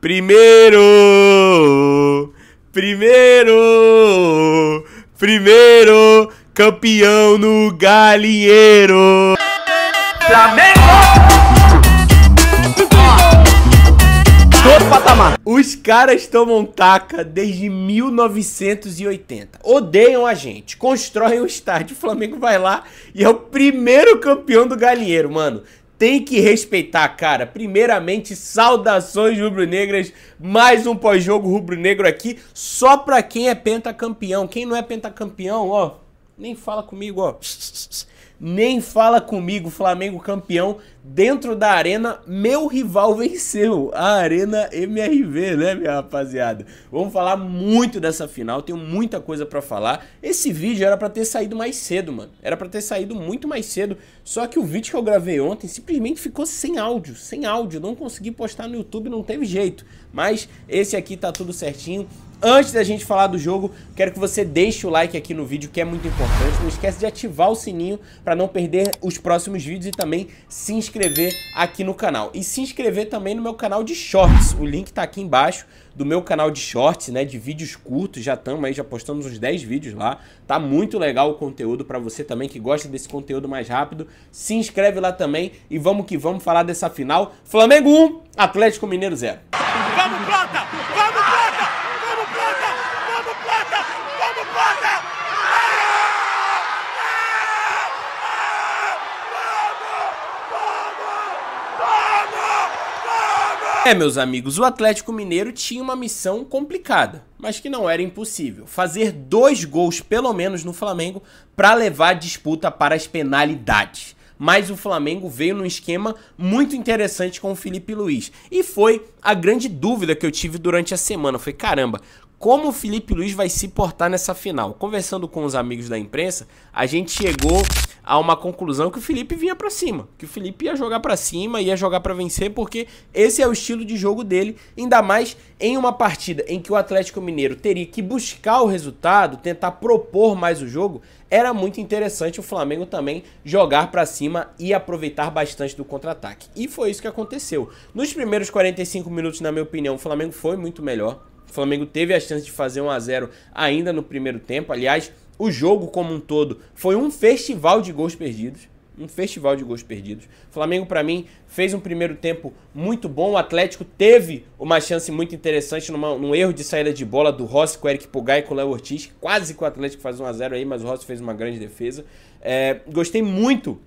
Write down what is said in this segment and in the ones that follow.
Primeiro! Primeiro! Primeiro campeão no galinheiro! Flamengo! Todo patamar! Os caras tomam taca desde 1980. Odeiam a gente, constroem o um estádio. O Flamengo vai lá e é o primeiro campeão do galinheiro, mano tem que respeitar, cara. Primeiramente, saudações rubro-negras, mais um pós-jogo rubro-negro aqui, só pra quem é pentacampeão. Quem não é pentacampeão, ó, nem fala comigo, ó. nem fala comigo, Flamengo campeão, dentro da arena, meu rival venceu, a Arena MRV, né, minha rapaziada? Vamos falar muito dessa final, tenho muita coisa para falar. Esse vídeo era para ter saído mais cedo, mano. Era para ter saído muito mais cedo, só que o vídeo que eu gravei ontem simplesmente ficou sem áudio, sem áudio, não consegui postar no YouTube, não teve jeito. Mas esse aqui tá tudo certinho. Antes da gente falar do jogo, quero que você deixe o like aqui no vídeo, que é muito importante. Não esquece de ativar o sininho para não perder os próximos vídeos e também se inscrever aqui no canal. E se inscrever também no meu canal de shorts. O link está aqui embaixo do meu canal de shorts, né, de vídeos curtos. Já estamos aí, já postamos uns 10 vídeos lá. Tá muito legal o conteúdo para você também que gosta desse conteúdo mais rápido. Se inscreve lá também e vamos que vamos falar dessa final. Flamengo 1, Atlético Mineiro 0. É, meus amigos, o Atlético Mineiro tinha uma missão complicada, mas que não era impossível. Fazer dois gols, pelo menos, no Flamengo para levar a disputa para as penalidades. Mas o Flamengo veio num esquema muito interessante com o Felipe Luiz. E foi a grande dúvida que eu tive durante a semana. Foi, caramba, como o Felipe Luiz vai se portar nessa final. Conversando com os amigos da imprensa, a gente chegou a uma conclusão que o Felipe vinha para cima, que o Felipe ia jogar para cima, ia jogar para vencer, porque esse é o estilo de jogo dele, ainda mais em uma partida em que o Atlético Mineiro teria que buscar o resultado, tentar propor mais o jogo, era muito interessante o Flamengo também jogar para cima e aproveitar bastante do contra-ataque. E foi isso que aconteceu. Nos primeiros 45 minutos, na minha opinião, o Flamengo foi muito melhor o Flamengo teve a chance de fazer 1 a 0 ainda no primeiro tempo. Aliás, o jogo como um todo foi um festival de gols perdidos. Um festival de gols perdidos. O Flamengo, para mim, fez um primeiro tempo muito bom. O Atlético teve uma chance muito interessante numa, num erro de saída de bola do Rossi com o Eric Pugai e com o Léo Ortiz. Quase que o Atlético faz 1x0 aí, mas o Rossi fez uma grande defesa. É, gostei muito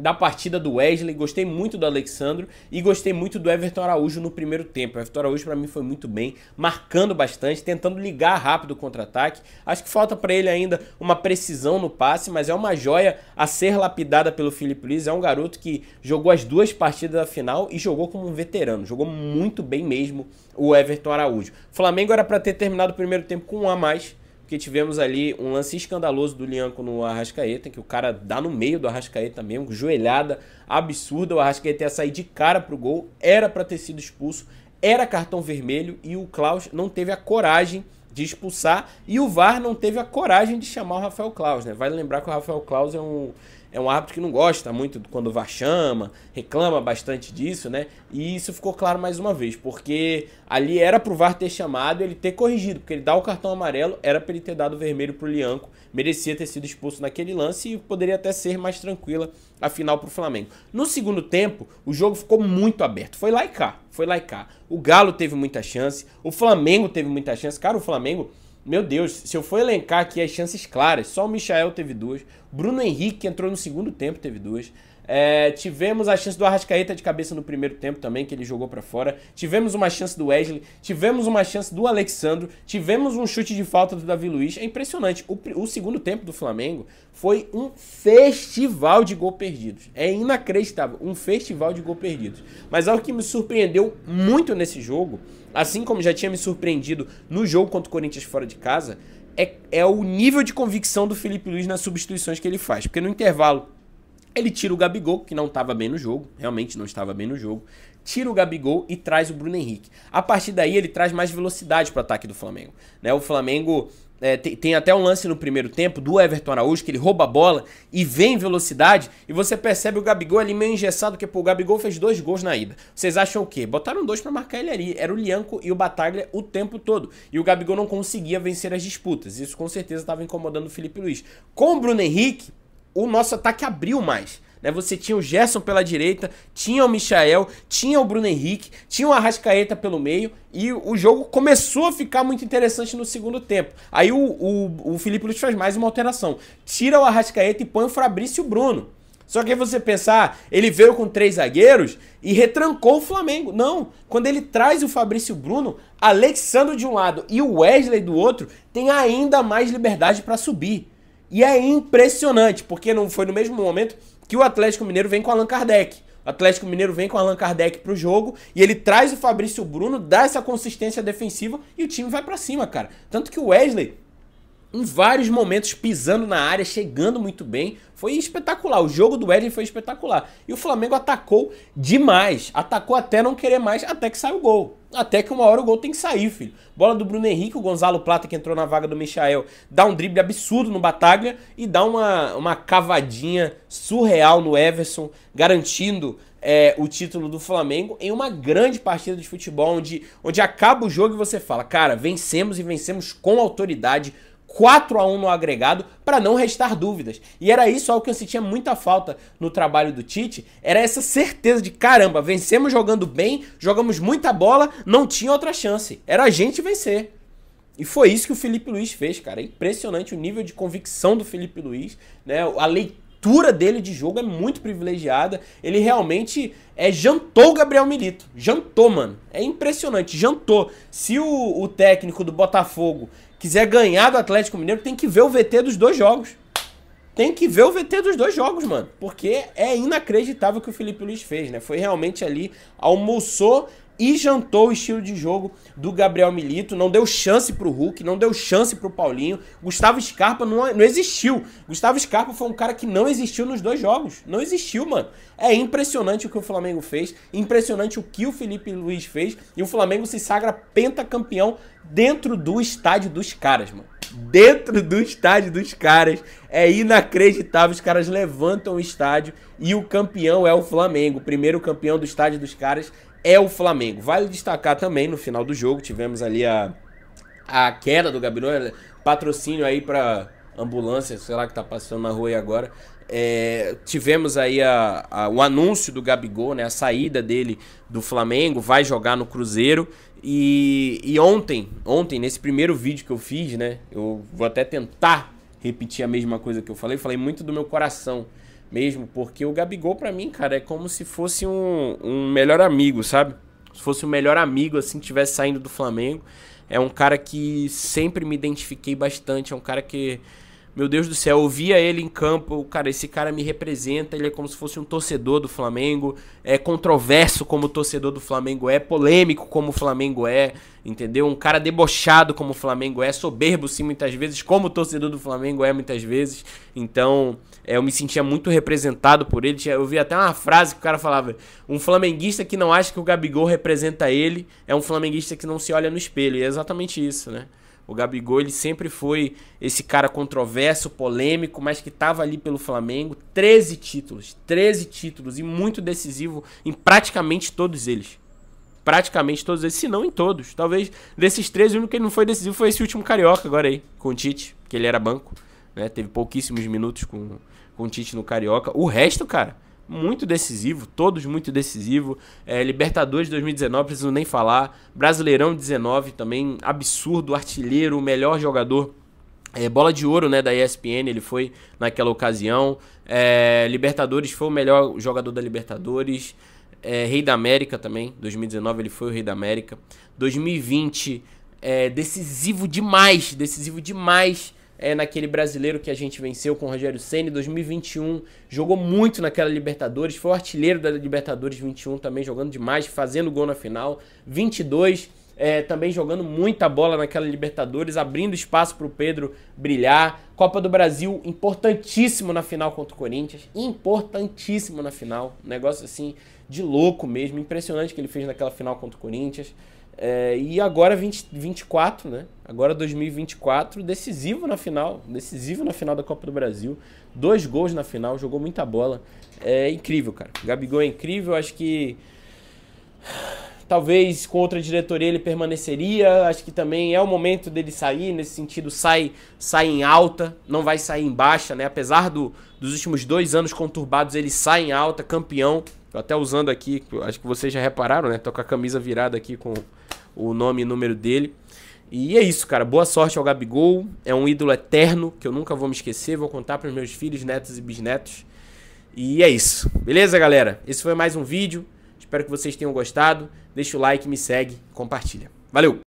da partida do Wesley, gostei muito do Alexandro e gostei muito do Everton Araújo no primeiro tempo. O Everton Araújo para mim foi muito bem, marcando bastante, tentando ligar rápido o contra-ataque. Acho que falta para ele ainda uma precisão no passe, mas é uma joia a ser lapidada pelo Felipe Luiz. É um garoto que jogou as duas partidas da final e jogou como um veterano, jogou muito bem mesmo o Everton Araújo. O Flamengo era para ter terminado o primeiro tempo com um a mais, porque tivemos ali um lance escandaloso do Lianco no Arrascaeta, que o cara dá no meio do Arrascaeta mesmo, joelhada absurda, o Arrascaeta ia sair de cara pro gol, era para ter sido expulso, era cartão vermelho e o Klaus não teve a coragem de expulsar e o VAR não teve a coragem de chamar o Rafael Klaus, né? Vale lembrar que o Rafael Klaus é um é um árbitro que não gosta muito quando VAR chama, reclama bastante disso, né? E isso ficou claro mais uma vez, porque ali era pro VAR ter chamado ele ter corrigido, porque ele dá o cartão amarelo, era para ele ter dado o vermelho pro Lianco, merecia ter sido expulso naquele lance e poderia até ser mais tranquila a final pro Flamengo. No segundo tempo, o jogo ficou muito aberto, foi lá e cá, foi lá e cá. O Galo teve muita chance, o Flamengo teve muita chance, cara, o Flamengo meu Deus, se eu for elencar aqui as chances claras, só o Michael teve duas, Bruno Henrique entrou no segundo tempo, teve duas. É, tivemos a chance do Arrascaeta de cabeça no primeiro tempo também, que ele jogou para fora. Tivemos uma chance do Wesley, tivemos uma chance do Alexandro, tivemos um chute de falta do Davi Luiz. É impressionante. O, o segundo tempo do Flamengo foi um festival de gol perdidos. É inacreditável, um festival de gol perdidos. Mas algo que me surpreendeu muito nesse jogo assim como já tinha me surpreendido no jogo contra o Corinthians fora de casa, é, é o nível de convicção do Felipe Luiz nas substituições que ele faz. Porque no intervalo, ele tira o Gabigol, que não estava bem no jogo, realmente não estava bem no jogo, tira o Gabigol e traz o Bruno Henrique. A partir daí, ele traz mais velocidade para o ataque do Flamengo. Né? O Flamengo é, tem, tem, até um lance no primeiro tempo do Everton Araújo, que ele rouba a bola e vem velocidade, e você percebe o Gabigol ali meio engessado, porque pô, o Gabigol fez dois gols na ida. Vocês acham o quê? Botaram dois para marcar ele ali, era o Lianco e o Bataglia o tempo todo, e o Gabigol não conseguia vencer as disputas, isso com certeza estava incomodando o Felipe Luiz. Com o Bruno Henrique, o nosso ataque abriu mais. Né? Você tinha o Gerson pela direita, tinha o Michael, tinha o Bruno Henrique, tinha o Arrascaeta pelo meio e o jogo começou a ficar muito interessante no segundo tempo. Aí o, o, o Felipe Luiz faz mais uma alteração. Tira o Arrascaeta e põe o Fabrício Bruno. Só que aí você pensar, ah, ele veio com três zagueiros e retrancou o Flamengo. Não, quando ele traz o Fabrício Bruno, Alexandre de um lado e o Wesley do outro, tem ainda mais liberdade para subir. E é impressionante, porque não foi no mesmo momento que o Atlético Mineiro vem com Allan Kardec. O Atlético Mineiro vem com Allan Kardec pro jogo e ele traz o Fabrício Bruno, dá essa consistência defensiva e o time vai para cima, cara. Tanto que o Wesley em vários momentos pisando na área, chegando muito bem. Foi espetacular. O jogo do Edson foi espetacular. E o Flamengo atacou demais. Atacou até não querer mais, até que saiu o gol. Até que uma hora o gol tem que sair, filho. Bola do Bruno Henrique, o Gonzalo Plata que entrou na vaga do Michael, dá um drible absurdo no Bataglia e dá uma, uma cavadinha surreal no Everson, garantindo é, o título do Flamengo em uma grande partida de futebol, onde, onde acaba o jogo e você fala, cara, vencemos e vencemos com autoridade 4 a 1 no agregado para não restar dúvidas. E era isso algo que eu sentia muita falta no trabalho do Tite, era essa certeza de caramba, vencemos jogando bem, jogamos muita bola, não tinha outra chance. Era a gente vencer. E foi isso que o Felipe Luiz fez, cara. É impressionante o nível de convicção do Felipe Luiz, né? A leitura dele de jogo é muito privilegiada. Ele realmente é, jantou o Gabriel Milito. Jantou, mano. É impressionante, jantou. Se o, o técnico do Botafogo quiser ganhar do Atlético Mineiro, tem que ver o VT dos dois jogos. Tem que ver o VT dos dois jogos, mano. Porque é inacreditável o que o Felipe Luiz fez, né? Foi realmente ali, almoçou e jantou o estilo de jogo do Gabriel Milito. Não deu chance pro Hulk, não deu chance pro Paulinho. Gustavo Scarpa não, não existiu. Gustavo Scarpa foi um cara que não existiu nos dois jogos. Não existiu, mano. É impressionante o que o Flamengo fez, impressionante o que o Felipe Luiz fez. E o Flamengo se sagra pentacampeão dentro do estádio dos caras, mano dentro do estádio dos caras. É inacreditável. Os caras levantam o estádio e o campeão é o Flamengo. O primeiro campeão do estádio dos caras é o Flamengo. Vale destacar também, no final do jogo, tivemos ali a, a queda do Gabriel, é, patrocínio aí para ambulância, sei lá que tá passando na rua aí agora. É, tivemos aí a, a, o anúncio do Gabigol, né, a saída dele do Flamengo, vai jogar no Cruzeiro. E, e ontem, ontem, nesse primeiro vídeo que eu fiz, né, eu vou até tentar repetir a mesma coisa que eu falei, falei muito do meu coração mesmo, porque o Gabigol para mim, cara, é como se fosse um, um melhor amigo, sabe? Se fosse o um melhor amigo, assim, tivesse saindo do Flamengo. É um cara que sempre me identifiquei bastante, é um cara que meu Deus do céu, eu via ele em campo, cara, esse cara me representa, ele é como se fosse um torcedor do Flamengo, é controverso como o torcedor do Flamengo é, polêmico como o Flamengo é, entendeu? Um cara debochado como o Flamengo é, soberbo sim muitas vezes, como o torcedor do Flamengo é muitas vezes. Então, é, eu me sentia muito representado por ele. Eu vi até uma frase que o cara falava: "Um flamenguista que não acha que o Gabigol representa ele, é um flamenguista que não se olha no espelho". E é exatamente isso, né? O Gabigol, ele sempre foi esse cara controverso, polêmico, mas que estava ali pelo Flamengo. 13 títulos, 13 títulos e muito decisivo em praticamente todos eles. Praticamente todos eles, se não em todos. Talvez desses 13, o único que não foi decisivo foi esse último Carioca agora aí, com o Tite, que ele era banco. Né? Teve pouquíssimos minutos com, com o Tite no Carioca. O resto, cara muito decisivo, todos muito decisivo. É, Libertadores 2019, preciso nem falar. Brasileirão 19 também, absurdo, artilheiro, melhor jogador. É, bola de ouro né, da ESPN, ele foi naquela ocasião. É, Libertadores foi o melhor jogador da Libertadores. É, Rei da América também, 2019 ele foi o Rei da América. 2020, é, decisivo demais, decisivo demais é, naquele brasileiro que a gente venceu com o Rogério Senna em 2021. Jogou muito naquela Libertadores, foi o artilheiro da Libertadores 21 também, jogando demais, fazendo gol na final. 22, é, também jogando muita bola naquela Libertadores, abrindo espaço para o Pedro brilhar. Copa do Brasil, importantíssimo na final contra o Corinthians, importantíssimo na final. Um negócio assim de louco mesmo, impressionante que ele fez naquela final contra o Corinthians. É, e agora 20, né? Agora 2024, decisivo na final, decisivo na final da Copa do Brasil, dois gols na final, jogou muita bola, é incrível, cara. Gabigol é incrível, acho que talvez com outra diretoria ele permaneceria, acho que também é o momento dele sair, nesse sentido sai, sai em alta, não vai sair em baixa, né? Apesar do, dos últimos dois anos conturbados, ele sai em alta, campeão, Tô até usando aqui, acho que vocês já repararam, né? Tô com a camisa virada aqui com o nome e número dele. E é isso, cara. Boa sorte ao Gabigol. É um ídolo eterno que eu nunca vou me esquecer. Vou contar para meus filhos, netos e bisnetos. E é isso. Beleza, galera? Esse foi mais um vídeo. Espero que vocês tenham gostado. Deixa o like, me segue, compartilha. Valeu!